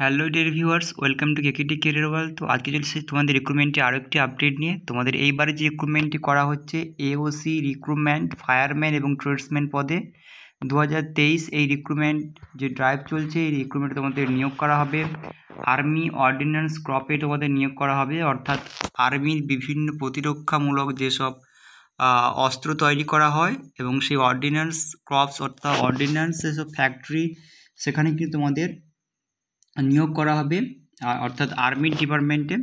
hello dear viewers welcome to KKT career wall তো আজকে চলছে তোমাদের রিক্রুটমেন্টে আরও একটি আপডেট নিয়ে তোমাদের এইবারে যে রিক্রুটমেন্টটি করা হচ্ছে এওসি রিক্রুটমেন্ট ফায়ারম্যান এবং ট্রেডসম্যান পদে দু এই রিক্রুটমেন্ট যে ড্রাইভ চলছে এই রিক্রুটমেন্টে তোমাদের নিয়োগ করা হবে আর্মি অর্ডিন্যান্স ক্রপে তোমাদের নিয়োগ করা হবে অর্থাৎ আর্মির বিভিন্ন প্রতিরক্ষামূলক যেসব অস্ত্র তৈরি করা হয় এবং সেই অর্ডিন্যান্স ক্রপস অর্থাৎ অর্ডিন্যান্স যেসব ফ্যাক্টরি সেখানে কিন্তু তোমাদের নিয়োগ করা হবে অর্থাৎ আর্মি ডিপার্টমেন্টে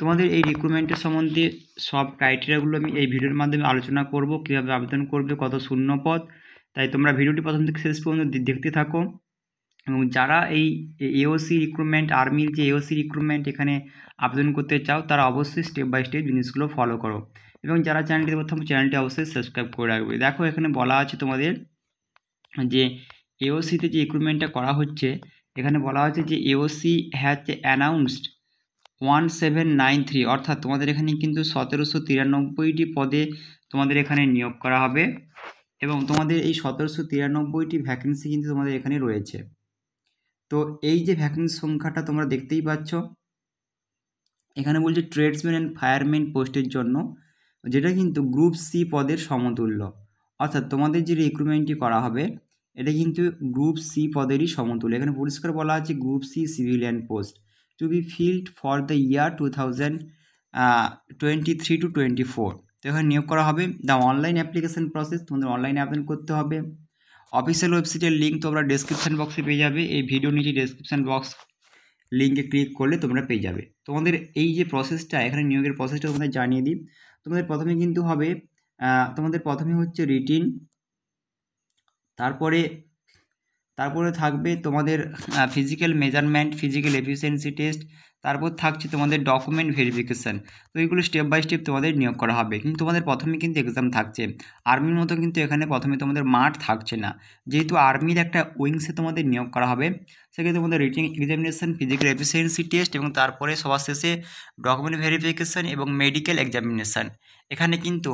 তোমাদের এই রিক্রুটমেন্টের সম্বন্ধে সব ক্রাইটেরিয়াগুলো আমি এই ভিডিওর মাধ্যমে আলোচনা করব কীভাবে আবেদন করবে কত শূন্য পদ তাই তোমরা ভিডিওটি প্রথম থেকে শেষ পর্যন্ত দেখতে থাকো এবং যারা এই এওসি রিক্রুটমেন্ট আর্মির যে এওসি রিক্রুটমেন্ট এখানে আবেদন করতে চাও তারা অবশ্যই স্টেপ বাই স্টেপ জিনিসগুলো ফলো করো এবং যারা চ্যানেলটি প্রথম চ্যানেলটি অবশ্যই সাবস্ক্রাইব করে রাখবে দেখো এখানে বলা আছে তোমাদের যে এওসিতে যে রিক্রুটমেন্টটা করা হচ্ছে এখানে বলা হয়েছে যে AOC has announced one seven nine three অর্থাৎ তোমাদের এখানে কিন্তু সতেরোশো তিরানব্বইটি পদে তোমাদের এখানে নিয়োগ করা হবে এবং তোমাদের এই সতেরোশো তিরানব্বইটি ভ্যাকেন্সি কিন্তু তোমাদের এখানে রয়েছে তো এই যে ভ্যাকেন্সি সংখ্যাটা তোমরা দেখতেই পাচ্ছ এখানে বলছে ট্রেডসম্যান অ্যান্ড ফায়ারম্যান পোস্টের জন্য যেটা কিন্তু গ্রুপ সি পদের সমতুল্য অর্থাৎ তোমাদের যে রিক্রুটমেন্টটি করা হবে এটা কিন্তু গ্রুপ সি পদেরই সমতুল্য এখানে পরিষ্কার বলা আছে group C civilian post to be filled for the year two thousand twenty three to twenty four তো এখানে নিয়োগ করা হবে দ্য অনলাইন অ্যাপ্লিকেশান প্রসেস তোমাদের অনলাইনে আবেদন করতে হবে অফিসিয়াল ওয়েবসাইটের লিঙ্ক তোমরা ডেসক্রিপশান বক্সে পেয়ে যাবে এই ভিডিও নিচে ডেসক্রিপশান বক্স লিঙ্কে ক্লিক করলে তোমরা পেয়ে যাবে তোমাদের এই যে প্রসেসটা এখানে নিয়োগের প্রসেসটা তোমাদের জানিয়ে দিই তোমাদের প্রথমে কিন্তু হবে তোমাদের প্রথমে হচ্ছে রিটিন তারপরে তারপরে থাকবে তোমাদের physical measurement physical efficiency test তারপর থাকছে তোমাদের ডকুমেন্ট ভেরিফিকেশান তো এইগুলো স্টেপ বাই স্টেপ তোমাদের নিয়োগ করা হবে কিন্তু তোমাদের প্রথমে কিন্তু এক্সাম থাকছে আর্মির মতো কিন্তু এখানে প্রথমে তোমাদের মাঠ থাকছে না যেহেতু আর্মির একটা উইংসে তোমাদের নিয়োগ করা হবে সেক্ষেত্রে তোমাদের writing examination physical efficiency test এবং তারপরে সবার শেষে ডকুমেন্ট ভেরিফিকেশান এবং মেডিকেল এক্সামিনেশান এখানে কিন্তু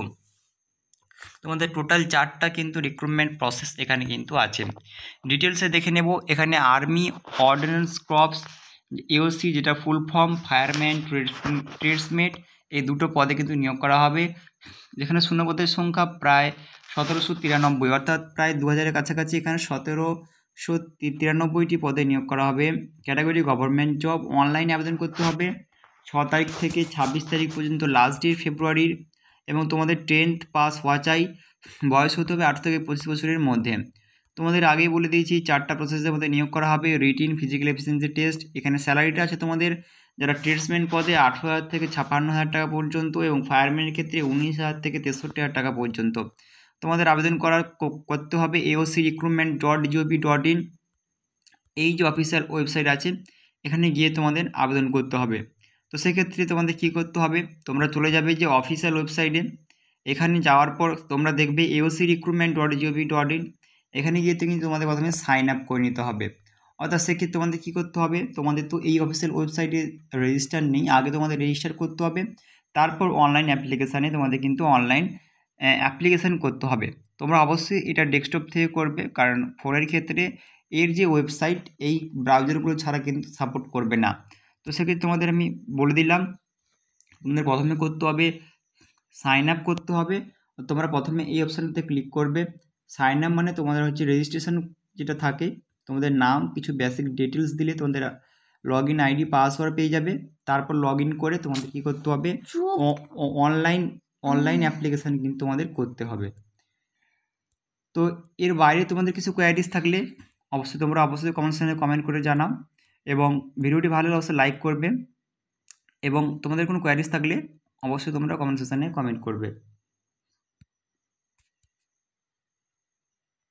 তোমাদের টোটাল চারটা কিন্তু রিক্রুটমেন্ট প্রসেস এখানে কিন্তু আছে ডিটেলসে দেখে নেব এখানে আর্মি অর্ডিন্যান্স ক্রপস এওসি যেটা ফুল ফর্ম ফায়ারম্যান ট্রেডসমেট এই দুটো পদে কিন্তু নিয়োগ করা হবে যেখানে শূন্যপদের সংখ্যা প্রায় সতেরোশো তিরানব্বই অর্থাৎ প্রায় দু হাজারের কাছাকাছি এখানে সতেরোশো তিরানব্বইটি পদে নিয়োগ করা হবে ক্যাটাগরি গভর্নমেন্ট জব অনলাইনে আবেদন করতে হবে ছ তারিখ থেকে ছাব্বিশ তারিখ পর্যন্ত লাস্ট ডেট ফেব্রুয়ারির এবং তোমাদের টেন্থ পাস হওয়া চাই বয়স হতে হবে আট থেকে পঁচিশ বছরের মধ্যে তোমাদের আগেই বলে দিয়েছি চারটা প্রসেসের মধ্যে নিয়োগ করা হবে রিটিন ফিজিক্যাল এফিসিয়েন্সি টেস্ট এখানে স্যালারিটা আছে তোমাদের যারা ট্রেডসম্যান পদে আঠেরো হাজার থেকে ছাপ্পান্ন হাজার টাকা পর্যন্ত এবং ফায়ারম্যানের ক্ষেত্রে উনিশ হাজার থেকে তেষট্টি হাজার টাকা পর্যন্ত তোমাদের আবেদন করার করতে হবে এওসি রিক্রুটমেন্ট ডট জিওপি ডট ইন এই যে অফিসিয়াল ওয়েবসাইট আছে এখানে গিয়ে তোমাদের আবেদন করতে হবে তো সেক্ষেত্রে তোমাদের কি করতে হবে তোমরা চলে যাবে যে অফিসিয়াল ওয়েবসাইটে এখানে যাওয়ার পর তোমরা দেখবে AOC recruitment dot gov dot in এখানে গিয়ে কিন্তু তোমাদের প্রথমে সাইন আপ করে নিতে হবে অর্থাৎ সেক্ষেত্রে তোমাদের কী করতে হবে তোমাদের তো এই অফিসিয়াল ওয়েবসাইটে রেজিস্টার নেই আগে তোমাদের রেজিস্টার করতে হবে তারপর অনলাইন অ্যাপ্লিকেশানে তোমাদের কিন্তু অনলাইন অ্যাপ্লিকেশান করতে হবে তোমরা অবশ্যই এটা ডেস্কটপ থেকে করবে কারণ ফোনের ক্ষেত্রে এর যে ওয়েবসাইট এই ব্রাউজারগুলো ছাড়া কিন্তু সাপোর্ট করবে না তো সেক্ষেত্রে তোমাদের আমি বলে দিলাম তোমাদের প্রথমে করতে হবে সাইন আপ করতে হবে তোমরা প্রথমে এই অপশানটাতে ক্লিক করবে সাইন আপ মানে তোমাদের হচ্ছে রেজিস্ট্রেশন যেটা থাকে তোমাদের নাম কিছু বেসিক ডিটেলস দিলে তোমাদের লগ ইন আইডি পাসওয়ার্ড পেয়ে যাবে তারপর লগ ইন করে তোমাদের কি করতে হবে অনলাইন অনলাইন অ্যাপ্লিকেশান কিন্তু তোমাদের করতে হবে তো এর বাইরে তোমাদের কিছু কোয়ারিস থাকলে অবশ্যই তোমরা অবশ্যই কমেন্ট সেকশনে কমেন্ট করে জানাও এবং ভিডিওটি ভালো লাগলে অবশ্যই লাইক করবে এবং তোমাদের কোনো কোয়ারিজ থাকলে অবশ্যই তোমরা কমেন্ট সেশানে কমেন্ট করবে